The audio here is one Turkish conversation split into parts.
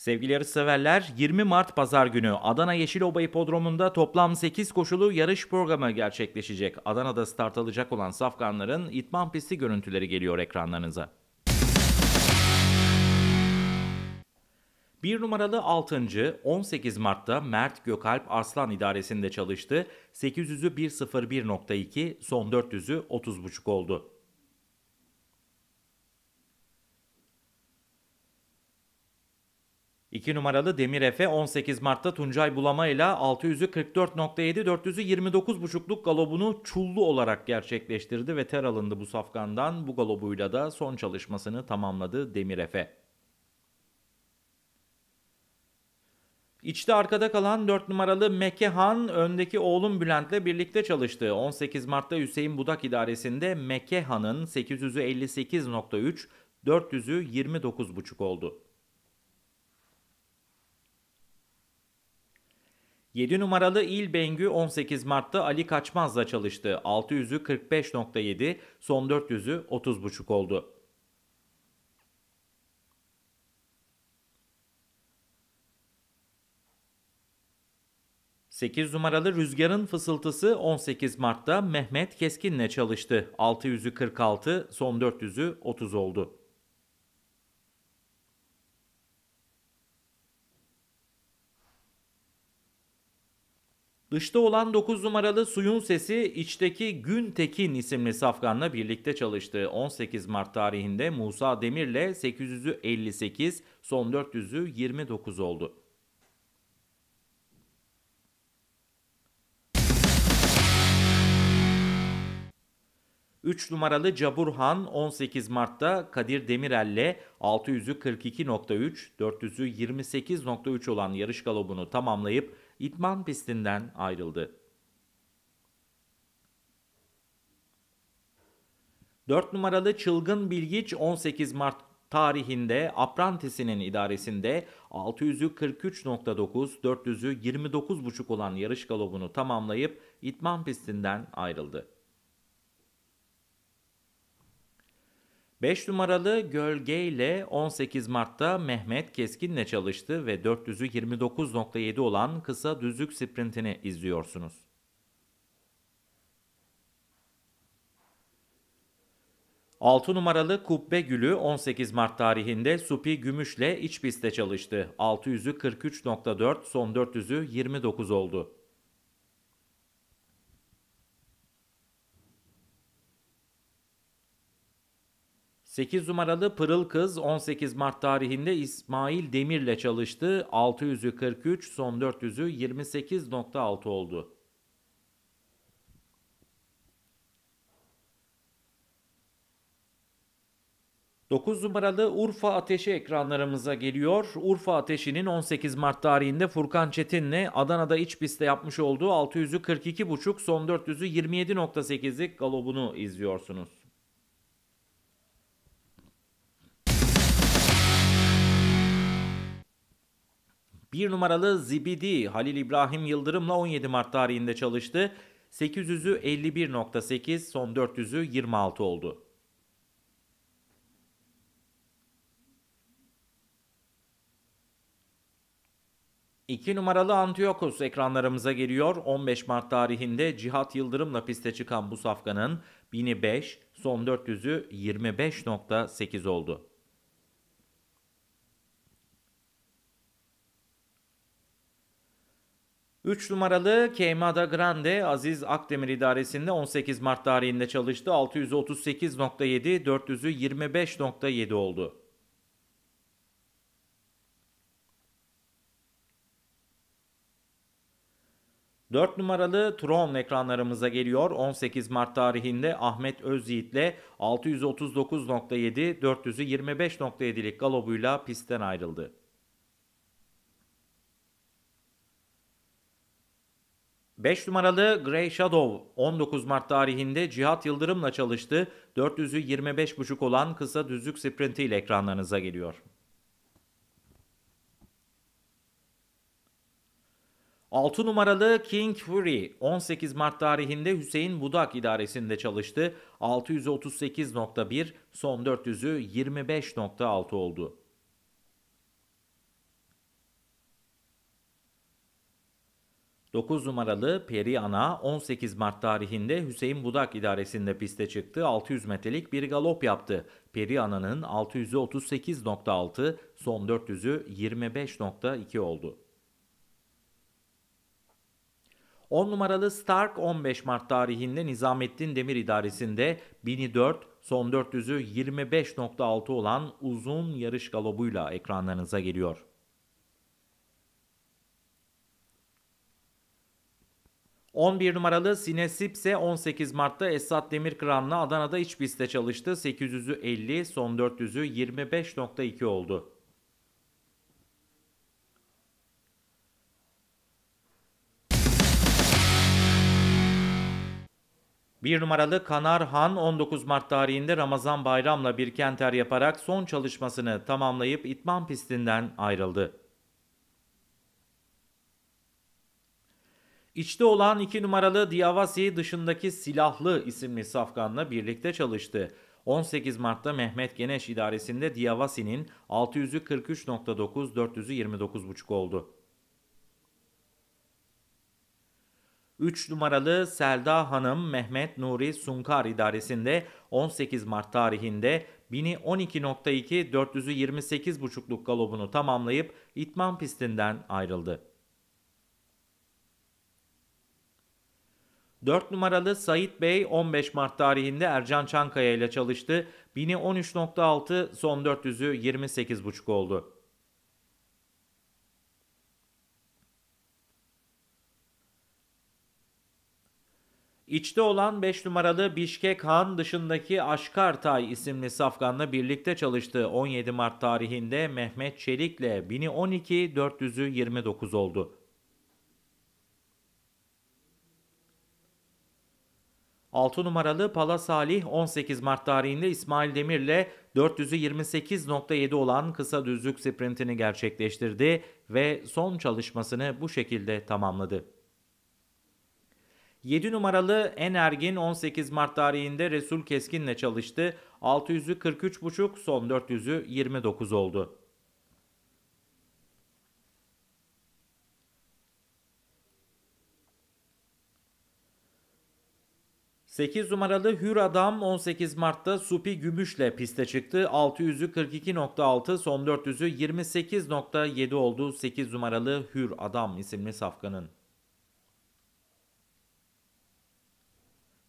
Sevgili yarışseverler 20 Mart Pazar günü Adana Yeşiloba Hipodromu'nda toplam 8 koşulu yarış programı gerçekleşecek. Adana'da start alacak olan safkanların itman pisti görüntüleri geliyor ekranlarınıza. 1 numaralı 6. 18 Mart'ta Mert Gökalp Arslan idaresinde çalıştı. 800'ü 1.01.2, son 400'ü 30.5 oldu. 2 numaralı Demir Efe 18 Mart'ta Tuncay Bulama ile 600'ü 44.7 galobunu çullu olarak gerçekleştirdi ve ter alındı bu safkandan. Bu galobuyla da son çalışmasını tamamladı Demir Efe. İçte arkada kalan 4 numaralı Mekehan öndeki oğlum Bülent'le birlikte çalıştı. 18 Mart'ta Hüseyin Budak idaresinde Mekehan'ın 800'ü 58.3, 400'ü 29.5 oldu. 7 numaralı İl Bengü 18 Mart'ta Ali Kaçmaz'la çalıştı. 600'ü 45.7, son 400'ü 30.5 oldu. Sekiz numaralı Rüzgar'ın fısıltısı 18 Mart'ta Mehmet Keskin'le çalıştı. 600'ü 46, son 400'ü 30 oldu. Dışta olan 9 numaralı Suyun Sesi içteki Gün Tekin isimli safkanla birlikte çalıştığı 18 Mart tarihinde Musa Demir'le 800'ü 58, son 400'ü 29 oldu. Üç numaralı Caburhan 18 Mart'ta Kadir Demirel'le 600'ü 42.3, 400'ü 28.3 olan yarış galobunu tamamlayıp idman pistinden ayrıldı. 4 numaralı Çılgın Bilgiç 18 Mart tarihinde Aprantis'inin idaresinde 600'ü 43.9, 400'ü 29.5 olan yarış galobunu tamamlayıp itman pistinden ayrıldı. 5 numaralı Gölge ile 18 Mart'ta Mehmet Keskin'le çalıştı ve 400'ü 29.7 olan kısa düzlük sprintini izliyorsunuz. Altı numaralı Kubbe Gülü 18 Mart tarihinde Supi Gümüş'le iç pistte çalıştı. 600'ü 43.4, son 400'ü 29 oldu. 8 numaralı Pırıl Kız 18 Mart tarihinde İsmail Demir'le çalıştı. 600'ü 43, son 400'ü 28.6 oldu. Dokuz numaralı Urfa Ateşi ekranlarımıza geliyor. Urfa Ateşi'nin 18 Mart tarihinde Furkan Çetin'le Adana'da iç pistte yapmış olduğu 642.5 son 400'ü 27.8'lik galobunu izliyorsunuz. Bir numaralı Zibidi Halil İbrahim Yıldırım'la 17 Mart tarihinde çalıştı. 800'ü 51.8, son 400'ü 26 oldu. İki numaralı Antiochus ekranlarımıza geliyor. 15 Mart tarihinde Cihat Yıldırım'la piste çıkan bu safkanın 1005, son 400'ü 25.8 oldu. 3 numaralı Keimada Grande Aziz Akdemir idaresinde 18 Mart tarihinde çalıştı. 638.7, 400'ü 25.7 oldu. Dört numaralı Tron ekranlarımıza geliyor. 18 Mart tarihinde Ahmet Özyiğit'le 639.7, 400'ü 25.7'lik galobuyla pistten ayrıldı. 5 numaralı Grey Shadow 19 Mart tarihinde Cihat Yıldırım'la çalıştı. 400'ü 25,5 olan kısa düzlük sprinti ile ekranlarınıza geliyor. 6 numaralı King Fury 18 Mart tarihinde Hüseyin Budak idaresinde çalıştı. 638.1 son 400'ü 25.6 oldu. 9 numaralı Peri Ana 18 Mart tarihinde Hüseyin Budak idaresinde piste çıktı. 600 metrelik bir galop yaptı. Peri Ana'nın 638.6, son 400'ü 25.2 oldu. 10 numaralı Stark 15 Mart tarihinde Nizamettin Demir idaresinde 1004 son 400'ü 25.6 olan uzun yarış galobuyla ekranlarınıza geliyor. 11 numaralı Sinesip ise 18 Mart'ta Esat Demirkıran'la Adana'da iç pistte çalıştı. 800'ü 50, son 400'ü 25.2 oldu. Bir numaralı Kanar Han 19 Mart tarihinde Ramazan Bayram'la bir kenter yaparak son çalışmasını tamamlayıp İtman pistinden ayrıldı. İçte olan 2 numaralı Diavasi dışındaki Silahlı isimli safkanla birlikte çalıştı. 18 Mart'ta Mehmet Geneş idaresinde Diavasi'nin 600'ü 43.9, oldu. 3 numaralı Selda Hanım Mehmet Nuri Sunkar idaresinde 18 Mart tarihinde 1012.2 428.5'luk galobunu tamamlayıp itman pistinden ayrıldı. 4 numaralı Sait Bey 15 Mart tarihinde Ercan Çankaya ile çalıştı. Bini 13.6, son 400'ü 28.5 oldu. İçte olan 5 numaralı Bişkek Han dışındaki Aşkartay isimli safkanla birlikte çalıştığı 17 Mart tarihinde Mehmet Çelik'le 1012 400'ü 29 oldu. 6 numaralı Pala Salih 18 Mart tarihinde İsmail Demir'le 428.7 olan kısa düzlük sprintini gerçekleştirdi ve son çalışmasını bu şekilde tamamladı. 7 numaralı Energin 18 Mart tarihinde Resul Keskin'le çalıştı. 600'ü 43.5 son 400'ü 29 oldu. 8 numaralı Hür Adam 18 Mart'ta Supi Gümüş'le piste çıktı. 600'ü 42.6, son 400'ü 28.7 oldu 8 numaralı Hür Adam isimli safkanın.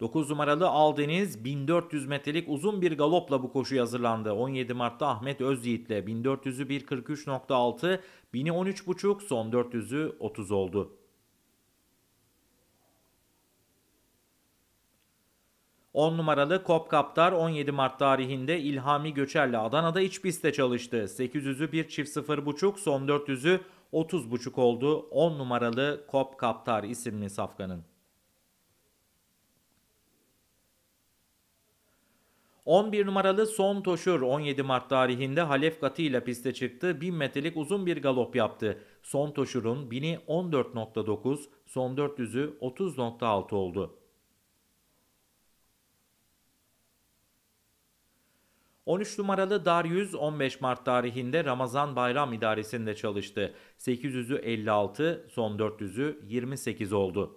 9 numaralı Aldeniz 1400 metrelik uzun bir galopla bu koşu hazırlandı. 17 Mart'ta Ahmet Özyiğit'le 1400'ü 1.43.6, 1013.5, son 400'ü 30 oldu. 10 numaralı Kop Kaptar 17 Mart tarihinde İlhami Göçer'le Adana'da iç pistte çalıştı. 800'ü 1 çift 0.5 son 400'ü 30.5 oldu 10 numaralı Kop Kaptar isimli safkanın. 11 numaralı Son Toşur 17 Mart tarihinde Halef ile piste çıktı. 1000 metrelik uzun bir galop yaptı. Son Toşur'un 1000'i 14.9, son 400'ü 30.6 oldu. 13 numaralı Daryüz 15 Mart tarihinde Ramazan Bayram İdaresi'nde çalıştı. 800'ü 56, son 400'ü 28 oldu.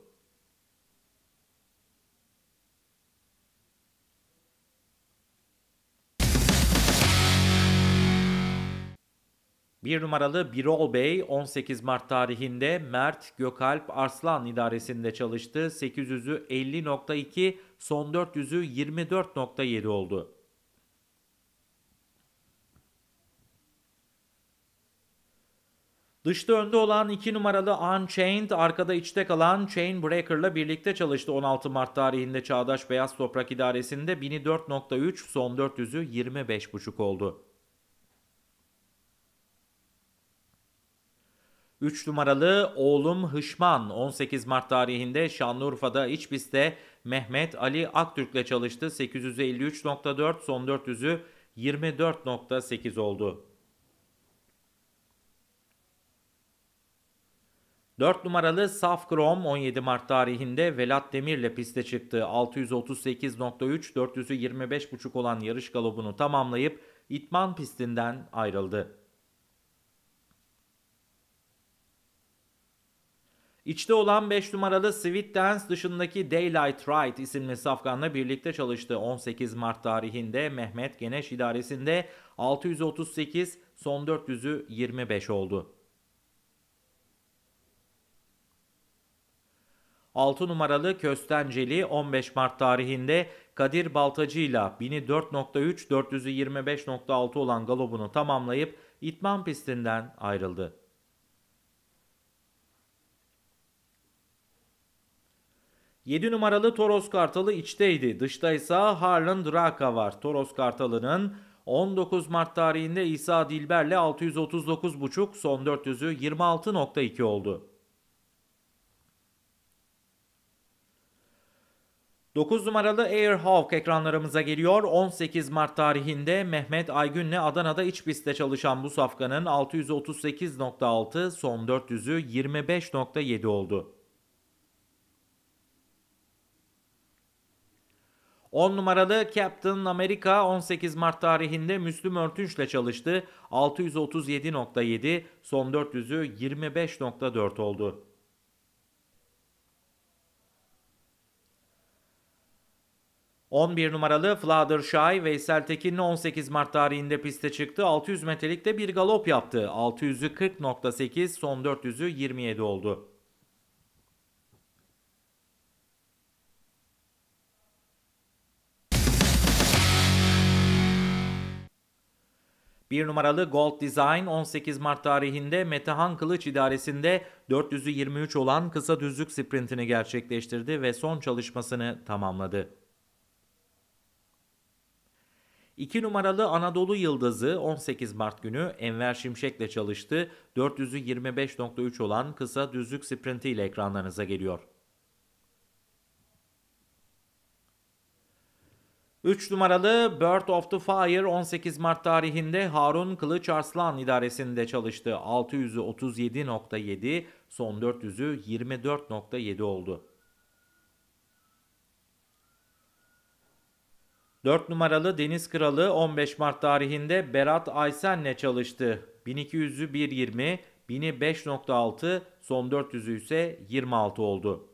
Bir numaralı Birol Bey 18 Mart tarihinde Mert Gökalp Arslan idaresinde çalıştı. 800'ü 50.2, son 400'ü 24.7 oldu. Dışta önde olan 2 numaralı Unchained, arkada içte kalan Chainbreaker'la birlikte çalıştı 16 Mart tarihinde Çağdaş Beyaz Toprak İdaresi'nde 1.4.3 son 400'ü 25.5 oldu. 3 numaralı oğlum Hışman 18 Mart tarihinde Şanlıurfa'da iç Mehmet Ali Aktürk'le çalıştı. 853.4 son 400'ü 24.8 oldu. 4 numaralı Saf Chrome 17 Mart tarihinde Velat Demir'le piste çıktı. 638.3 425.5 olan yarış galobunu tamamlayıp İtman pistinden ayrıldı. İçte olan 5 numaralı Sweet Dance dışındaki Daylight Ride isimli safkanla birlikte çalıştı. 18 Mart tarihinde Mehmet Geneş idaresinde 638 son 400'ü 25 oldu. 6 numaralı Köstenceli 15 Mart tarihinde Kadir Baltacı ile 1004.3 425.6 olan galobunu tamamlayıp İtman pistinden ayrıldı. Yedi numaralı Toros Kartalı içteydi. Dışta ise Harlan Draka var. Toros Kartalı'nın 19 Mart tarihinde İsa Dilber'le 639.5 son 400'ü 26.2 oldu. 9 numaralı Air Hawk ekranlarımıza geliyor. 18 Mart tarihinde Mehmet Aygün'le Adana'da iç pistte çalışan bu safkanın 638.6 son 400'ü 25.7 oldu. 10 numaralı Captain America 18 Mart tarihinde Müslüm Örtünç'le çalıştı. 637.7 son 400'ü 25.4 oldu. 11 numaralı Flader Şahay Veysel Tekin'le 18 Mart tarihinde piste çıktı. 600 metrelikte bir galop yaptı. 600'ü 40.8 son 400'ü 27 oldu. Bir numaralı Gold Design 18 Mart tarihinde Metehan Kılıç idaresinde 423 olan kısa düzlük sprintini gerçekleştirdi ve son çalışmasını tamamladı. 2 numaralı Anadolu Yıldızı 18 Mart günü Enver Şimşek'le çalıştı. 425.3 olan kısa düzlük sprinti ile ekranlarınıza geliyor. 3 numaralı Bird of the Fire 18 Mart tarihinde Harun Kılıç Arslan idaresinde çalıştı. 600'ü 37.7, son 400'ü 24.7 oldu. 4 numaralı Deniz Kralı 15 Mart tarihinde Berat Aysen'le çalıştı. 1200'ü 1.20, 1000'i son 400'ü ise 26 oldu.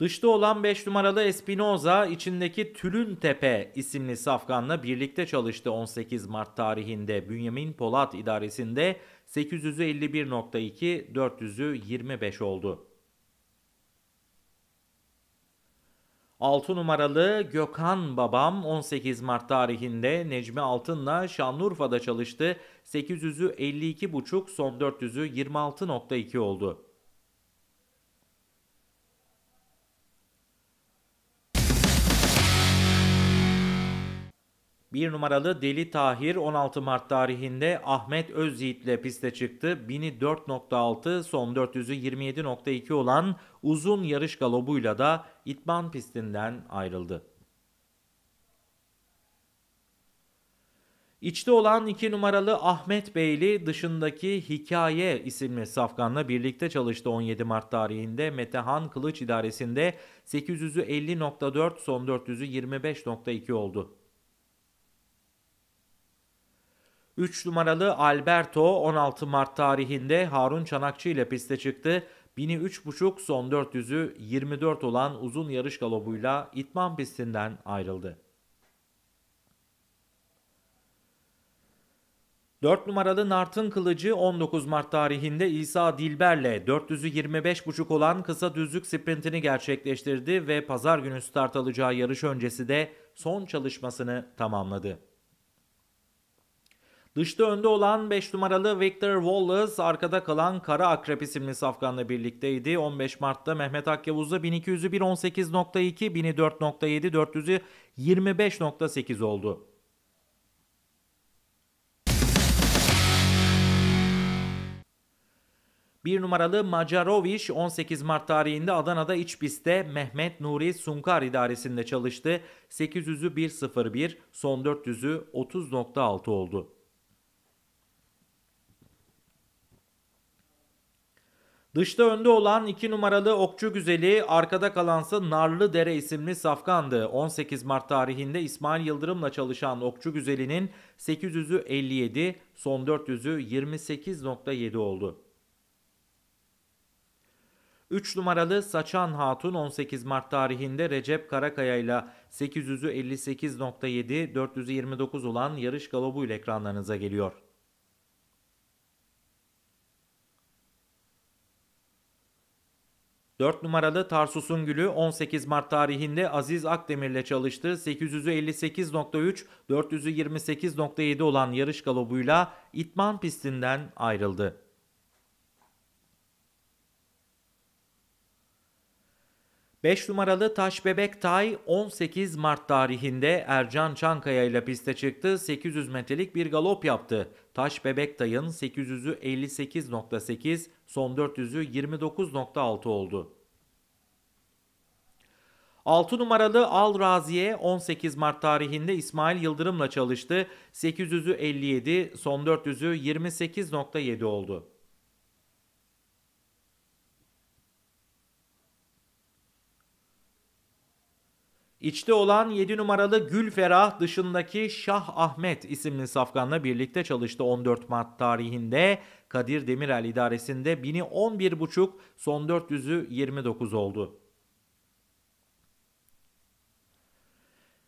Dışta olan 5 numaralı Espinoza içindeki Tülün Tepe isimli safkanla birlikte çalıştı 18 Mart tarihinde Bünyamin Polat idaresinde 851.2 400'ü 25 oldu. 6 numaralı Gökhan Babam 18 Mart tarihinde Necmi Altın'la Şanlıurfa'da çalıştı. 800'ü 52,5 son 400'ü 26,2 oldu. Bir numaralı Deli Tahir 16 Mart tarihinde Ahmet Özyiğit ile piste çıktı. 1000'i son 400'ü 27.2 olan uzun yarış galobuyla da İtman pistinden ayrıldı. İçte olan 2 numaralı Ahmet Beyli dışındaki Hikaye isimli safkanla birlikte çalıştı 17 Mart tarihinde Metehan Kılıç idaresinde 800'ü 50.4 son 400'ü 25.2 oldu. 3 numaralı Alberto 16 Mart tarihinde Harun Çanakçı ile piste çıktı. Bini 3.5 son 400'ü 24 olan uzun yarış galobuyla İtman pistinden ayrıldı. 4 numaralı Nart'ın kılıcı 19 Mart tarihinde İsa Dilber'le 425.5 olan kısa düzlük sprintini gerçekleştirdi ve pazar günü start alacağı yarış öncesi de son çalışmasını tamamladı. Dışta önde olan 5 numaralı Victor Wallace arkada kalan Kara Akrep isimli safkanla birlikteydi. 15 Mart'ta Mehmet Akyavuz'da 1200'ü 1.18.2, 1004.7, 400'ü oldu. Bir numaralı Macaroviç 18 Mart tarihinde Adana'da iç pistte Mehmet Nuri Sunkar idaresinde çalıştı. 800'ü 1.01, son 400'ü 30.6 oldu. Dışta önde olan 2 numaralı Okçu Güzeli, arkada kalansa Narlı Dere isimli safkandı. 18 Mart tarihinde İsmail Yıldırım'la çalışan Okçu Güzeli'nin 800'ü 57, son 400'ü 28.7 oldu. 3 numaralı Saçan Hatun 18 Mart tarihinde Recep Karakaya ile 800'ü 58.7, 429 olan yarış galobuyla ekranlarınıza geliyor. 4 numaralı Tarsus'un Gülü 18 Mart tarihinde Aziz Akdemir'le çalıştı. 858.3, 428.7 olan yarış galobuyla İtman pistinden ayrıldı. 5 numaralı Taş Bebek Tay 18 Mart tarihinde Ercan Çankaya ile piste çıktı. 800 metrelik bir galop yaptı. Taş Bebek Tay'ın 800'ü 58.8, son 400'ü 29.6 oldu. 6 numaralı Al Raziye 18 Mart tarihinde İsmail Yıldırım'la çalıştı. 800'ü 57, son 400'ü 28.7 oldu. İçte olan 7 numaralı Gülferah dışındaki Şah Ahmet isimli safkanla birlikte çalıştı 14 Mart tarihinde. Kadir Demirel idaresinde 1000'i 11,5 son 400'ü 29 oldu.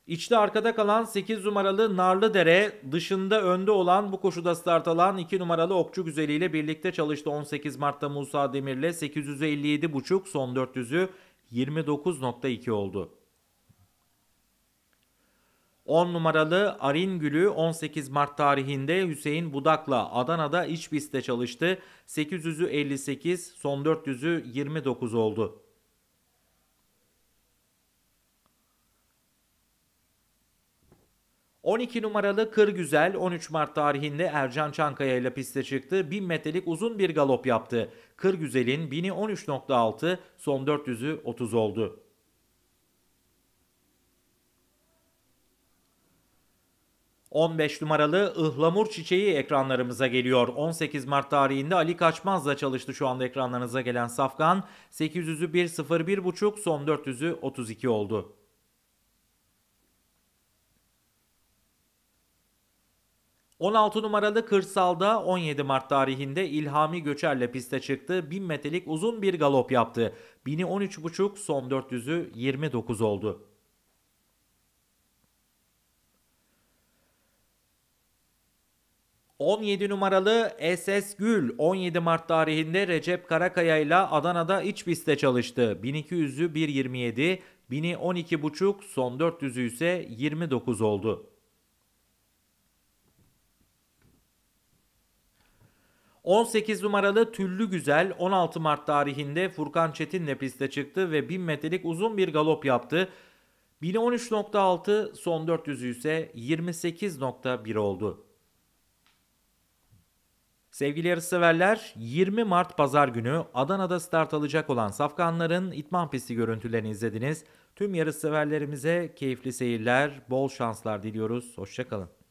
İçte arkada kalan 8 numaralı Narlıdere, dışında önde olan bu koşuda start alan 2 numaralı Okçu Güzeli ile birlikte çalıştı 18 Mart'ta Musa Demir'le 857,5 son 400'ü 29.2 oldu. 10 numaralı Arin Gülü 18 Mart tarihinde Hüseyin Budak'la Adana'da iç pistte çalıştı. 800'ü 58, son 400'ü 29 oldu. ...12 numaralı Kır Güzel 13 Mart tarihinde Ercan Çankaya ile piste çıktı. 1000 metrelik uzun bir galop yaptı. Kır Güzel'in 1000'i son 400'ü 30 oldu. 15 numaralı ıhlamur çiçeği ekranlarımıza geliyor. 18 Mart tarihinde Ali Kaçmaz'la çalıştı şu anda ekranlarınıza gelen Safkan. 800'ü 1.01.5 son 400'ü 32 oldu. ...16 numaralı Kırsal'da 17 Mart tarihinde İlhami Göçer'le piste çıktı. 1000 metrelik uzun bir galop yaptı. 1013.5 son 400'ü 29 oldu. 17 numaralı SS Gül 17 Mart tarihinde Recep Karakaya ile Adana'da iç pistte çalıştı. 1200'ü 1.27, 1000'i 12.5, son 400'ü ise 29 oldu. 18 numaralı Tüllü Güzel 16 Mart tarihinde Furkan Çetin'le piste çıktı ve 1000 metrelik uzun bir galop yaptı. 1013.6 son 400'ü ise 28.1 oldu. Sevgili yarışseverler 20 Mart Pazar günü Adana'da start alacak olan Safkanların itman pisti görüntülerini izlediniz. Tüm yarışseverlerimize keyifli seyirler, bol şanslar diliyoruz. Hoşçakalın.